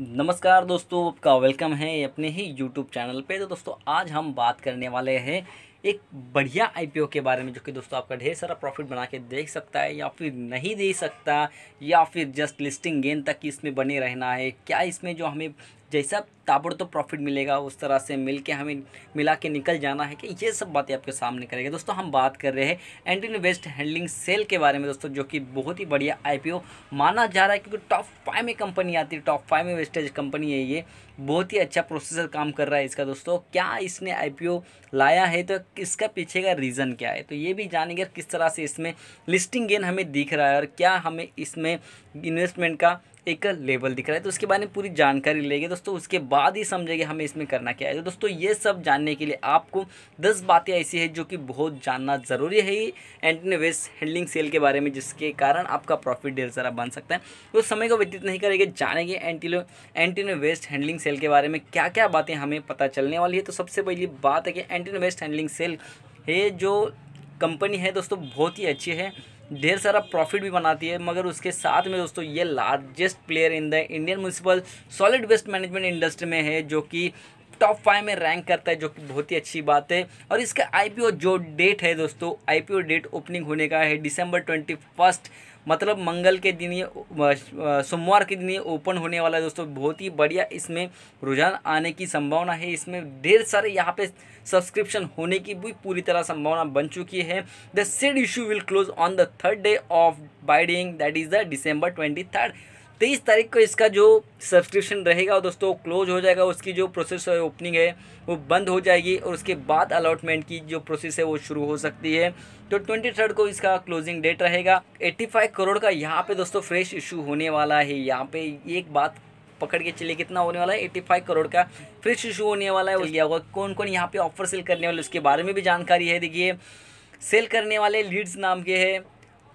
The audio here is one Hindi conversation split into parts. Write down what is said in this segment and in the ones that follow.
नमस्कार दोस्तों आपका वेलकम है अपने ही यूट्यूब चैनल पे तो दोस्तों आज हम बात करने वाले हैं एक बढ़िया आईपीओ के बारे में जो कि दोस्तों आपका ढेर सारा प्रॉफिट बना के देख सकता है या फिर नहीं दे सकता या फिर जस्ट लिस्टिंग गेन तक इसमें बने रहना है क्या इसमें जो हमें जैसा तो प्रॉफिट मिलेगा उस तरह से मिल के हमें मिला के निकल जाना है कि ये सब बातें आपके सामने करेंगे दोस्तों हम बात कर रहे हैं एंटी इन्वेस्ट हैंडलिंग सेल के बारे में दोस्तों जो कि बहुत ही बढ़िया आईपीओ माना जा रहा है क्योंकि टॉप फाइव में कंपनी आती है टॉप फाइव में वेस्टेज कंपनी है ये बहुत ही अच्छा प्रोसेसर काम कर रहा है इसका दोस्तों क्या इसने आई लाया है तो इसका पीछे का रीज़न क्या है तो ये भी जानेंगे किस तरह से इसमें लिस्टिंग गेन हमें दिख रहा है और क्या हमें इसमें इन्वेस्टमेंट का एक लेवल दिख रहा है तो उसके बारे में पूरी जानकारी लेंगे दोस्तों उसके बाद ही समझेंगे हमें इसमें करना क्या है तो दोस्तों ये सब जानने के लिए आपको दस बातें ऐसी हैं जो कि बहुत जानना ज़रूरी है एंटी वेस्ट हैंडलिंग सेल के बारे में जिसके कारण आपका प्रॉफिट ढेर सारा बन सकता है तो समय को व्यतीत नहीं करेंगे जानेंगे एंटीलो एंटीनो वेस्ट हैंडलिंग सेल के बारे में क्या क्या बातें हमें पता चलने वाली है तो सबसे पहली बात है कि एंटीनो वेस्ट हैंडलिंग सेल ये जो कंपनी है दोस्तों बहुत ही अच्छी है ढेर सारा प्रॉफिट भी बनाती है मगर उसके साथ में दोस्तों ये largest player in the Indian municipal solid waste management industry में है जो कि टॉप फाइव में रैंक करता है जो कि बहुत ही अच्छी बात है और इसका आईपीओ जो डेट है दोस्तों आईपीओ डेट ओपनिंग होने का है दिसंबर ट्वेंटी फर्स्ट मतलब मंगल के दिन ये सोमवार के दिन ये ओपन होने वाला है दोस्तों बहुत ही बढ़िया इसमें रुझान आने की संभावना है इसमें ढेर सारे यहाँ पे सब्सक्रिप्शन होने की भी पूरी तरह संभावना बन चुकी है the said issue will close on the third day of bidding that is the December twenty third तेईस तारीख को इसका जो सब्सक्रिप्शन रहेगा दोस्तों क्लोज हो जाएगा उसकी जो प्रोसेस है ओपनिंग है वो बंद हो जाएगी और उसके बाद अलॉटमेंट की जो प्रोसेस है वो शुरू हो सकती है तो ट्वेंटी थर्ड को इसका क्लोजिंग डेट रहेगा एट्टी फाइव करोड़ का यहाँ पे दोस्तों फ्रेश इशू होने वाला है यहाँ पे एक बात पकड़ के चलिए कितना होने वाला है एट्टी फाइव करोड़ का फ्रेश इशू होने वाला है वो लिया होगा कौन कौन यहाँ पे ऑफर सेल करने वाले उसके बारे में भी जानकारी है देखिए सेल करने वाले लीड्स नाम के है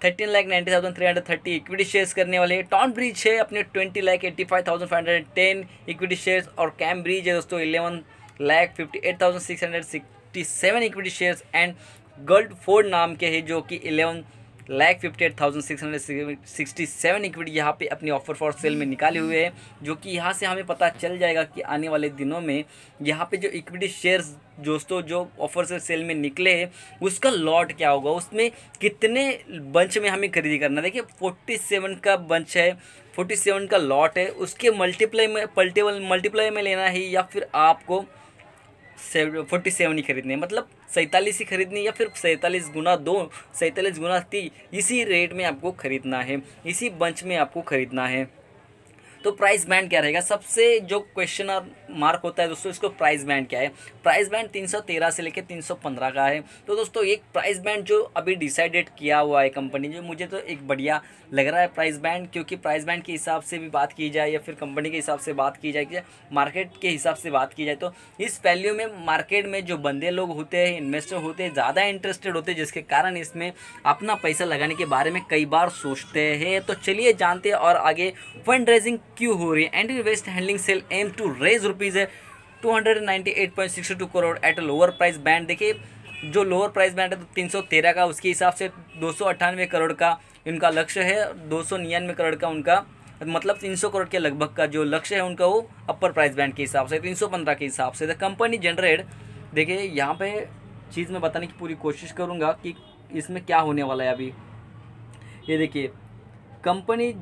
thirteen lakh ninety thousand three hundred thirty equity shares करने वाले टॉन ब्रिज है अपने twenty lakh eighty five thousand five hundred ten equity shares और कैम ब्रिज है दोस्तों eleven lakh fifty eight thousand six hundred sixty seven equity shares and Guildford नाम के है जो कि eleven lakh fifty eight thousand six hundred sixty seven equity यहाँ पे अपनी ऑफर फॉर सेल में निकाले हुए हैं जो कि यहाँ से हमें पता चल जाएगा कि आने वाले दिनों में यहाँ पे जो इक्विटी शेयर्स दोस्तों जो ऑफर से सेल में निकले हैं उसका लॉट क्या होगा उसमें कितने बंच में हमें खरीदी करना देखिए फोर्टी सेवन का बंच है फोर्टी सेवन का लॉट है उसके मल्टीप्लाई में पल्टीपल मल्टीप्लाई में लेना है या फिर आपको फोर्टी सेवन ही खरीदने मतलब सैंतालीस ही खरीदनी या फिर सैंतालीस गुना दो सैंतालीस गुना तीन इसी रेट में आपको ख़रीदना है इसी बंच में आपको ख़रीदना है तो प्राइस बैंड क्या रहेगा सबसे जो क्वेश्चन मार्क होता है दोस्तों इसको प्राइस बैंड क्या है प्राइस बैंड 313 से लेकर 315 का है तो दोस्तों एक प्राइस बैंड जो अभी डिसाइडेड किया हुआ है कंपनी जो मुझे तो एक बढ़िया लग रहा है प्राइस बैंड क्योंकि प्राइस बैंड के हिसाब से भी बात की जाए या फिर कंपनी के हिसाब से बात की जाए मार्केट के हिसाब से बात की जाए तो इस वैल्यू में मार्केट में जो बंदे लोग होते हैं इन्वेस्टर होते हैं ज़्यादा इंटरेस्टेड होते हैं जिसके कारण इसमें अपना पैसा लगाने के बारे में कई बार सोचते हैं तो चलिए जानते हैं और आगे फंड रेजिंग क्यों हो रही है एंटी waste handling cell aim to raise rupees है two hundred ninety eight point two crore at lower price band देखिए जो लोअर प्राइस बैंड है तो तीन सौ तेरह का उसके हिसाब से दो सौ अट्ठानवे करोड़ का इनका लक्ष्य है दो सौ निन्यानवे करोड़ का उनका मतलब तीन सौ करोड़ के लगभग का जो लक्ष्य है उनका वो अपर प्राइस बैंड के हिसाब से तीन सौ पंद्रह के हिसाब से द कंपनी जनरेट देखिए यहाँ पे चीज़ मैं बताने की पूरी कोशिश करूँगा कि इसमें क्या होने वाला है अभी ये देखिए company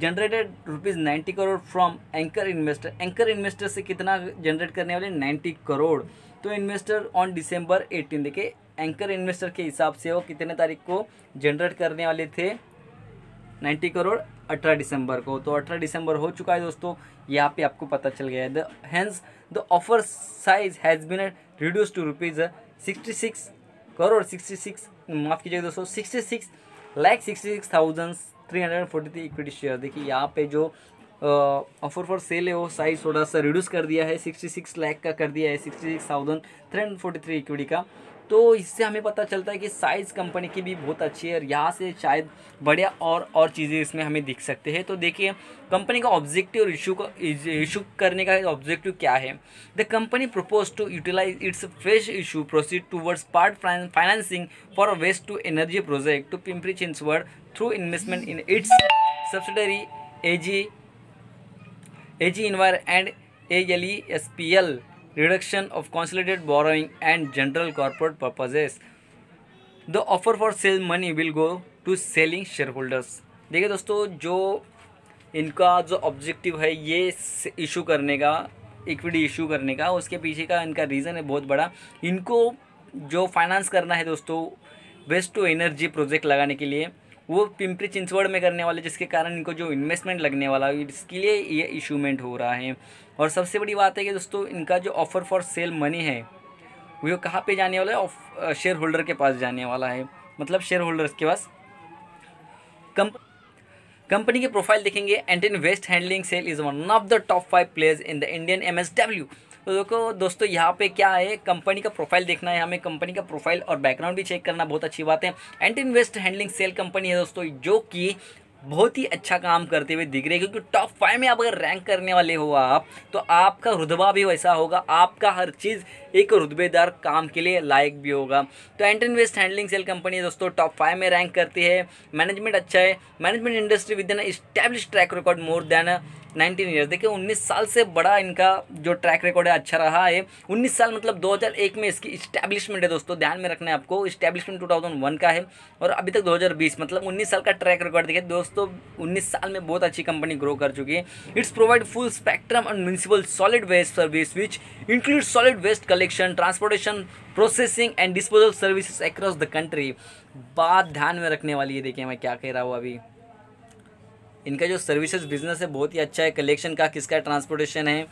generated rupees ninety crore from anchor investor anchor investor से कितना जनरेट करने वाले नाइन्टी करोड़ तो इन्वेस्टर ऑन डिसम्बर एटीन देखिए एंकर इन्वेस्टर के हिसाब से वो कितने तारीख को जनरेट करने वाले थे नाइन्टी करोड़ अठारह दिसंबर को तो अठारह दिसंबर हो चुका है दोस्तों यहाँ पे आपको पता चल गया है thence the offer size has been reduce to rupees sixty six crore sixty six माफ़ कीजिएगा दोस्तों sixty six lakh sixty six thousand three hundred forty three equity share देखिए यहाँ पे जो ऑफर फॉर सेल है वो साइज थोड़ा सा रिड्यूस कर दिया है सिक्सटी सिक्स का कर दिया है sixty six thousand three hundred forty three equity का तो इससे हमें पता चलता है कि साइज़ कंपनी की भी बहुत अच्छी है और यहाँ से शायद बढ़िया और और चीज़ें इसमें हमें दिख सकते हैं तो देखिए कंपनी का ऑब्जेक्टिव और इशू का इशू करने का ऑब्जेक्टिव क्या है the company propose to utilize its fresh issue proceed towards part financing for waste to energy project to Pimpri Chinchwad through investment in its subsidiary A G Enviro and A L E S P L reduction of consolidated borrowing and general corporate purposes. The offer for sale money will go to selling shareholders. देखिए दोस्तों जो इनका जो ऑब्जेक्टिव है ये इशू करने का इक्विटी इशू करने का उसके पीछे का इनका रीज़न है बहुत बड़ा इनको जो फाइनेंस करना है दोस्तों वेस्ट टू एनर्जी प्रोजेक्ट लगाने के लिए वो पिंपरी चिंचवड़ में करने वाले जिसके कारण इनको जो इन्वेस्टमेंट लगने वाला है इसके लिए ये इशूमेंट हो रहा है और सबसे बड़ी बात है कि दोस्तों इनका जो ऑफ़र फॉर सेल मनी है वो कहाँ पे जाने वाला है शेयर होल्डर के पास जाने वाला है मतलब शेयर होल्डर्स के पास कम कंपनी की प्रोफाइल देखेंगे इन waste handling cell is one of the top five players in the Indian M S W तो देखो दोस्तों यहाँ पे क्या है कंपनी का प्रोफाइल देखना है हमें कंपनी का प्रोफाइल और बैकग्राउंड भी चेक करना बहुत अच्छी बात है एंटी इन्वेस्ट हैंडलिंग सेल कंपनी है दोस्तों जो कि बहुत ही अच्छा काम करते हुए दिख रहे हैं क्योंकि टॉप फाइव में आप अगर रैंक करने वाले हो आप तो आपका रुतबा भी वैसा होगा आपका हर चीज़ एक रुतबेदार काम के लिए लायक भी होगा तो Antony waste handling cell company दोस्तों टॉप फाइव में रैंक करती है मैनेजमेंट अच्छा है management industry with an establish track record more than nineteen years देखिए उन्नीस साल से बड़ा इनका जो ट्रैक रिकॉर्ड है अच्छा रहा है उन्नीस साल मतलब 2001 में इसकी इस्टेब्लिशमेंट है दोस्तों ध्यान में रखना है आपको इस्टेब्लिशमेंट 2001 का है और अभी तक 2020 मतलब उन्नीस साल का ट्रैक रिकॉर्ड देखिए दोस्त दोस्तों 19 साल में बहुत अच्छी कंपनी ग्रो कर चुकी है it's provide full spectrum and municipal solid waste service which include solid waste collection transportation processing and disposal services across the country बात ध्यान में रखने वाली है देखिए मैं क्या कह रहा हूँ अभी इनका जो सर्विसेज बिजनेस है बहुत ही अच्छा है कलेक्शन का किसका ट्रांसपोर्टेशन है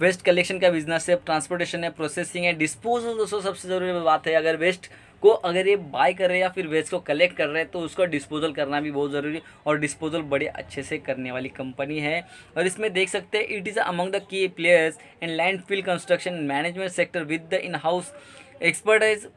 वेस्ट कलेक्शन का बिजनेस है ट्रांसपोर्टेशन है प्रोसेसिंग है डिस्पोजल दोस्तों सबसे ज़रूरी बात है अगर वेस्ट को अगर ये बाय कर रहे हैं या फिर वेस्ट को कलेक्ट कर रहे हैं तो उसका डिस्पोजल करना भी बहुत ज़रूरी है और डिस्पोजल बड़े अच्छे से करने वाली कंपनी है और इसमें देख सकते हैं it is among the key players in landfill construction management sector with the in house expertise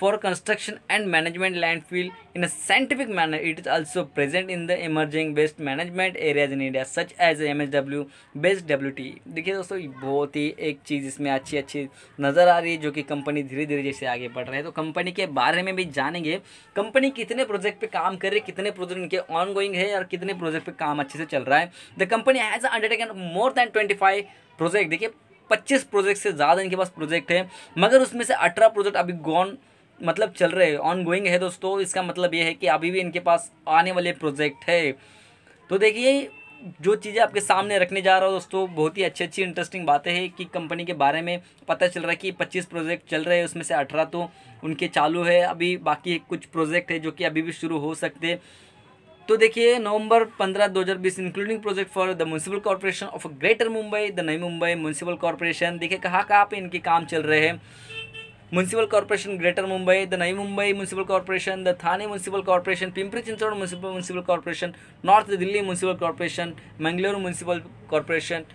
for construction and management land construction in a scientific manner it is also present in the present waste management areas in India such as M such W best W T देखिए दोस्तों बहुत ही एक चीज़ इसमें अच्छी अच्छी नज़र आ रही है जो कि कंपनी धीरे धीरे जैसे आगे बढ़ रहे हैं तो कंपनी के बारे में भी जानेंगे कंपनी कितने प्रोजेक्ट पर काम कर रही है कितने प्रोजेक्ट इनके ऑन गोइंग है और कितने प्रोजेक्ट पर काम अच्छे से चल रहा है the company has undertaken more than twenty five project देखिए पच्चीस प्रोजेक्ट से ज़्यादा इनके पास प्रोजेक्ट है मगर उसमें से अठारह प्रोजेक्ट अभी गॉन मतलब चल रहे ऑन गोइंग है दोस्तों इसका मतलब ये है कि अभी भी इनके पास आने वाले प्रोजेक्ट है तो देखिए जो चीज़ें आपके सामने रखने जा रहा हूँ दोस्तों बहुत ही अच्छी अच्छी इंटरेस्टिंग बातें हैं कि कंपनी के बारे में पता चल रहा है कि पच्चीस प्रोजेक्ट चल रहे हैं उसमें से अठारह तो उनके चालू है अभी बाकी कुछ प्रोजेक्ट है जो कि अभी भी शुरू हो सकते तो देखिए November 15 2020 including project for the municipal corporation of greater Mumbai the Navi Mumbai municipal corporation देखिए कहाँ कहाँ पे इनके काम चल रहे हैं municipal corporation greater Mumbai the Navi Mumbai municipal corporation the Thane municipal corporation Pimpri Chinchwad municipal municipal corporation north Delhi municipal corporation Mangaluru municipal corporation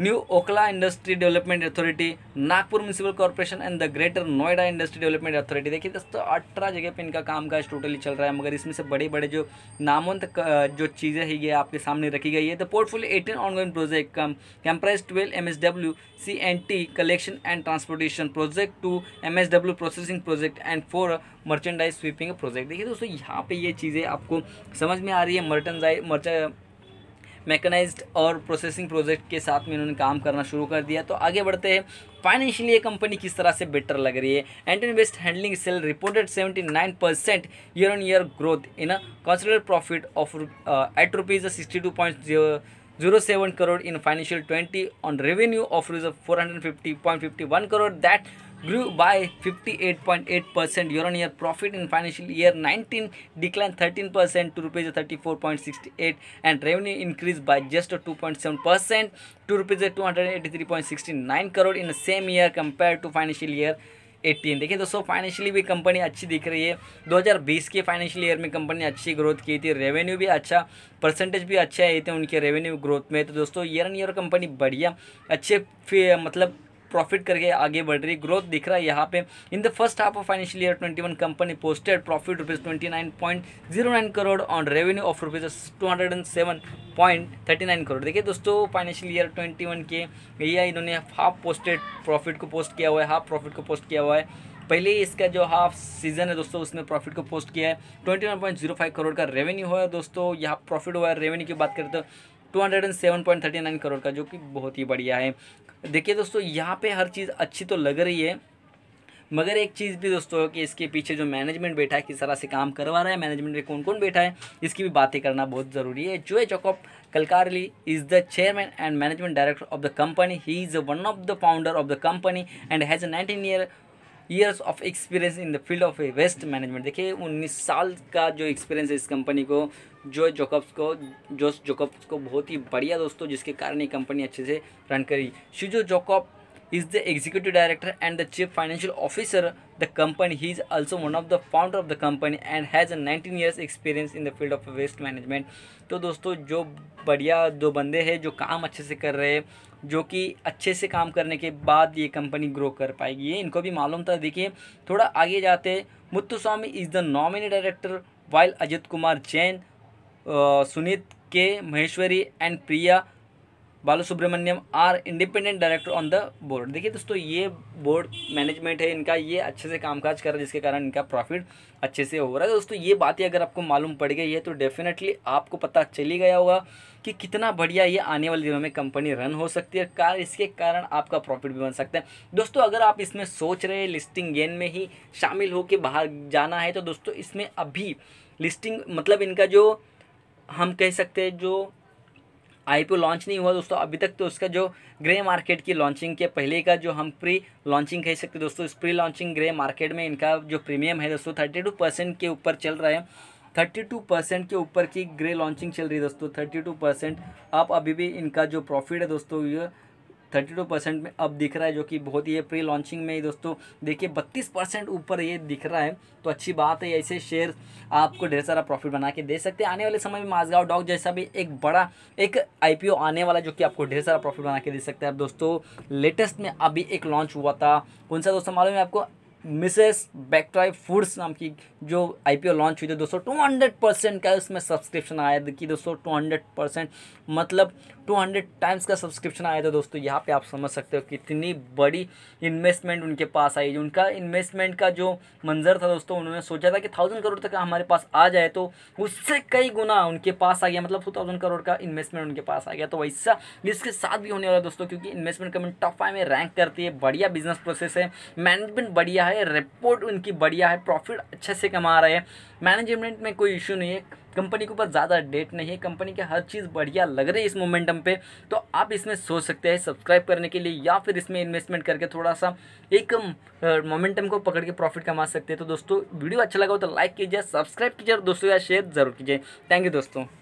new Okhla industry development authority Nagpur municipal corporation and the greater Noida industry development authority देखिए दोस्तों अठारह जगह पे इनका काम काज टोटली चल रहा है मगर इसमें से बड़े बड़े जो नामवंत जो चीज़ें है ये आपके सामने रखी गई है the portfolio eighteen ongoing project comprise twelve M S W C N T collection and transportation project two M S W processing project and four mechanised sweeping project देखिए दोस्तों यहाँ पे ये चीज़ें आपको समझ में आ रही है मर्चेंडाइज मर्चा मैकेनाइज्ड और प्रोसेसिंग प्रोजेक्ट के साथ में इन्होंने काम करना शुरू कर दिया तो आगे बढ़ते हैं फाइनेंशियली ये कंपनी किस तरह से बेटर लग रही है Antony waste handling cell reported 79 percent year on year growth in a consider profit of at rupees sixty two point zero seven crore in financial twenty on revenue of rupees four hundred fifty point fifty one crore that grew by 58.8 percent year-on-year. Profit in financial year 19 declined 13 percent to rupees 34.68, and revenue increased by just 2.7 percent to rupees 283.69 crore in the same year compared to financial year 18 देखिए दोस्तों फाइनेंशियली भी कंपनी अच्छी दिख रही है 2020 के फाइनेंशियल ईयर में कंपनी अच्छी ग्रोथ की थी रेवेन्यू भी अच्छा परसेंटेज भी अच्छा आई थे उनके रेवेन्यू ग्रोथ में तो दोस्तों ईयर एंड ईयर कंपनी बढ़िया अच्छे मतलब प्रॉफिट करके आगे बढ़ रही ग्रोथ दिख रहा है यहाँ पे in the first half of financial year twenty one company posted profit rupees twenty nine point zero nine crore on revenue of rupees two hundred and seven point thirty nine crore देखिए दोस्तों फाइनेंशियल ईयर ट्वेंटी वन के भैया इन्होंने हाफ पोस्टेड प्रॉफिट को पोस्ट किया हुआ है हाफ प्रॉफिट को पोस्ट किया हुआ है पहले इसका जो हाफ सीजन है दोस्तों उसमें प्रॉफिट को पोस्ट किया है twenty one point zero five crore का रेवेन्यू हुआ है दोस्तों यहाँ प्रॉफिट हुआ है रेवेन्यू की बात करें तो two hundred and seven point thirty nine crore का जो कि बहुत ही बढ़िया है देखिए दोस्तों यहाँ पे हर चीज़ अच्छी तो लग रही है मगर एक चीज़ भी दोस्तों कि इसके पीछे जो मैनेजमेंट बैठा है किस तरह से काम करवा रहा है मैनेजमेंट में कौन कौन बैठा है इसकी भी बातें करना बहुत ज़रूरी है जोए चौकअप कलकारली is the chairman and management director of the company he is one of the founder of the company and has nineteen year years of experience in the field of waste management देखिए उन्नीस साल का जो एक्सपीरियंस है इस कंपनी को जो जोकब्स को जोस जोकब्स को बहुत ही बढ़िया दोस्तों जिसके कारण ये कंपनी अच्छे से रन करी शिजो जोकॉप is the executive director and the chief financial officer the company he is also one of the founder of the company and has a 19 years experience in the field of waste management तो दोस्तों जो बढ़िया दो बंदे हैं जो काम अच्छे से कर रहे हैं जो कि अच्छे से काम करने के बाद ये कंपनी ग्रो कर पाएगी ये इनको भी मालूम था देखिए थोड़ा आगे जाते Muthuswamy is the nominee director while Ajit Kumar Jain Sunit K Maheshwari and Priya Balu Subramaniam are independent director on the board देखिए दोस्तों ये बोर्ड मैनेजमेंट है इनका ये अच्छे से कामकाज कर रहा है जिसके कारण इनका प्रॉफिट अच्छे से हो रहा है दोस्तों ये बात ही अगर आपको मालूम पड़ गई है तो डेफिनेटली आपको पता चली गया होगा कि कितना बढ़िया ये आने वाले दिनों में कंपनी रन हो सकती है कार इसके कारण आपका प्रॉफिट भी बन सकता है दोस्तों अगर आप इसमें सोच रहे हैं लिस्टिंग गेन में ही शामिल होकर बाहर जाना है तो दोस्तों इसमें अभी लिस्टिंग मतलब इनका जो हम कह सकते हैं जो आईपीओ लॉन्च नहीं हुआ दोस्तों अभी तक तो उसका जो ग्रे मार्केट की लॉन्चिंग के पहले का जो हम प्री लॉन्चिंग कह सकते दोस्तों इस प्री लॉन्चिंग ग्रे मार्केट में इनका जो प्रीमियम है दोस्तों थर्टी टू परसेंट के ऊपर चल रहा है थर्टी टू परसेंट के ऊपर की ग्रे लॉन्चिंग चल रही है दोस्तों थर्टी टू परसेंट आप अभी भी इनका जो प्रॉफिट है दोस्तों ये थर्टी टू परसेंट में अब दिख रहा है जो कि बहुत ही है प्री लॉन्चिंग में ही दोस्तों देखिए बत्तीस परसेंट ऊपर ये दिख रहा है तो अच्छी बात है ऐसे शेयर आपको ढेर सारा प्रॉफिट बना के दे सकते हैं आने वाले समय में माजगांव डॉग जैसा भी एक बड़ा एक आई आने वाला जो कि आपको ढेर सारा प्रॉफिट बना के दे सकता है अब दोस्तों लेटेस्ट में अभी एक लॉन्च हुआ था कौन सा दोस्तों मालूम है आपको मिसेस बैक्ट्रॉय फूड्स नाम की जो आईपीओ लॉन्च हुई थी दोस्तों टू हंड्रेड परसेंट का उसमें सब्सक्रिप्शन आया था कि दोस्तों टू हंड्रेड परसेंट मतलब टू हंड्रेड टाइम्स का सब्सक्रिप्शन आया था दोस्तों यहाँ पे आप समझ सकते हो कितनी बड़ी इन्वेस्टमेंट उनके पास आई उनका इन्वेस्टमेंट का जो मंजर था दोस्तों उन्होंने सोचा था कि थाउजेंड करोड़ तक हमारे पास आ जाए तो उससे कई गुना उनके पास आ गया मतलब टू थाउजेंड करोड़ का इन्वेस्टमेंट उनके पास आ गया तो वैसा इसके साथ भी होने वाला दोस्तों क्योंकि इन्वेस्टमेंट कमेंट टॉप फाइव में रैंक करती है बढ़िया बिजनेस प्रोसेस है मैनेजमेंट बढ़िया है है रिपोर्ट उनकी बढ़िया है प्रॉफिट अच्छे से कमा रहे हैं मैनेजमेंट में कोई इशू नहीं है कंपनी के ऊपर ज़्यादा डेट नहीं है कंपनी के हर चीज़ बढ़िया लग रही है इस मोमेंटम पे तो आप इसमें सोच सकते हैं सब्सक्राइब करने के लिए या फिर इसमें इन्वेस्टमेंट करके थोड़ा सा एक मोमेंटम को पकड़ के प्रॉफिट कमा सकते हैं तो दोस्तों वीडियो अच्छा लगा हो तो लाइक कीजिए सब्सक्राइब कीजिए और दोस्तों या शेयर ज़रूर कीजिए थैंक यू दोस्तों